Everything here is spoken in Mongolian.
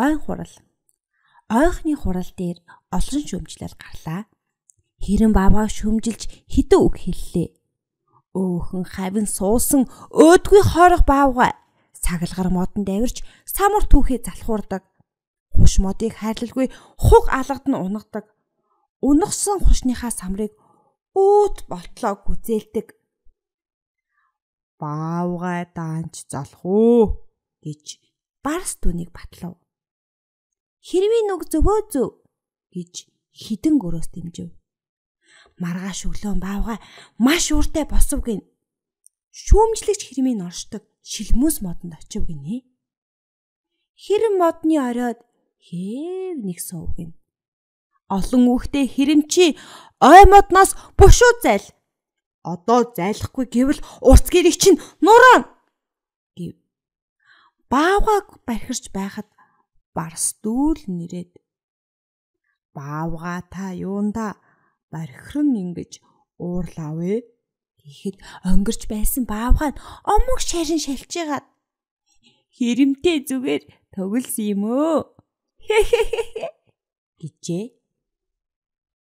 ой хурал. Ойхны хурал дээр олон шөмжлөл гарлаа. Хэрэн бабаа шөмжилж хідэн үг хэллээ. Өөхөн хавин суусан өөдгүй хорох баавгай цагалгар модонд авирч самар түүхээ залхуурдаг. Хуш модыг хайрлалгүй хуг алгад нь унагадаг. Унагсан хушныхаа самрыг өөд болтлоо гүзээлдэг. Баавгай даанч залхуу гэж барс түүнийг батлав. Хэрвээ нүг зөвөө зөв гэж хідэн өрөөс дэмжив. Маргааш өглөө баавга маш ууртай босов гин. Шүүмжлэгч хэрмийн оршдог шилмөөс модонд очив гинэ. Хэрэм модны оройд хээв нэг суув гин. Олон үхтэй хэрэмчи ой модноос бушуу зайл. Одоо зайлахгүй гэвэл урт гэрэг чинь нуруу гэв. Баавга бархирч байхад барсдүүл нэрэд баавга та юунда бархирн ингэж уурлаавэ гэхэд онгирч байсан баавга нь омог шарин шалжгаад хэрэмтэй зүгээр тоглосон юм өө гэжээ